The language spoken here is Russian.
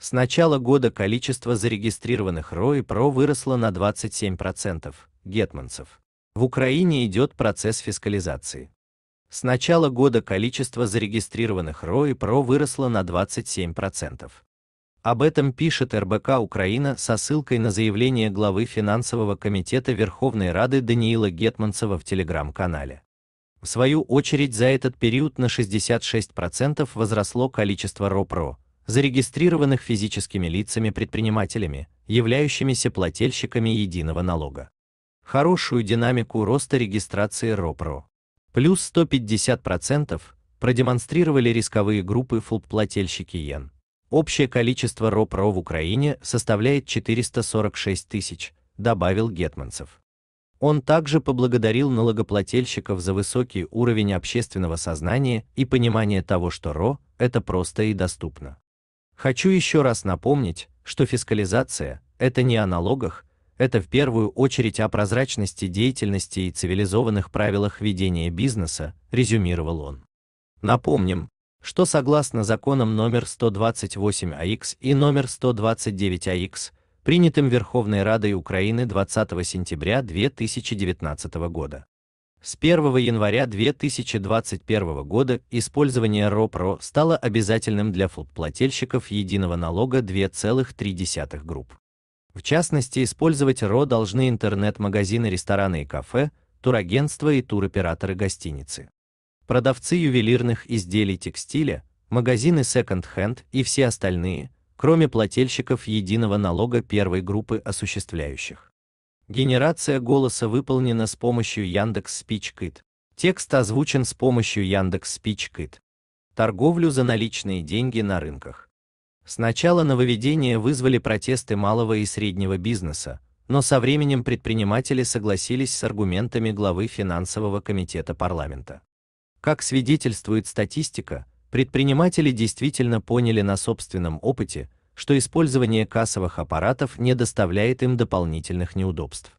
С начала года количество зарегистрированных рои ПРО выросло на 27%, гетманцев. В Украине идет процесс фискализации. С начала года количество зарегистрированных рои ПРО выросло на 27%. Об этом пишет РБК Украина со ссылкой на заявление главы финансового комитета Верховной Рады Даниила Гетманцева в телеграм-канале. В свою очередь за этот период на 66% возросло количество РОПРО, зарегистрированных физическими лицами-предпринимателями, являющимися плательщиками единого налога. Хорошую динамику роста регистрации РОПРО плюс 150% продемонстрировали рисковые группы фулп-плательщики йен. Общее количество РОПРО в Украине составляет 446 тысяч, добавил Гетманцев. Он также поблагодарил налогоплательщиков за высокий уровень общественного сознания и понимания того, что РО – это просто и доступно. Хочу еще раз напомнить, что фискализация – это не о налогах, это в первую очередь о прозрачности деятельности и цивилизованных правилах ведения бизнеса, резюмировал он. Напомним, что согласно законам номер 128АХ а и номер 129АХ, а принятым Верховной Радой Украины 20 сентября 2019 года, с 1 января 2021 года использование РОПРО стало обязательным для ФЛП-плательщиков единого налога 2,3 групп. В частности, использовать РО должны интернет-магазины, рестораны и кафе, турагентства и туроператоры гостиницы. Продавцы ювелирных изделий текстиля, магазины секонд-хенд и все остальные, кроме плательщиков единого налога первой группы осуществляющих. Генерация голоса выполнена с помощью Яндекс SpeechKit. Текст озвучен с помощью Яндекс SpeechKit. Торговлю за наличные деньги на рынках. Сначала нововведение вызвали протесты малого и среднего бизнеса, но со временем предприниматели согласились с аргументами главы финансового комитета парламента. Как свидетельствует статистика, предприниматели действительно поняли на собственном опыте, что использование кассовых аппаратов не доставляет им дополнительных неудобств.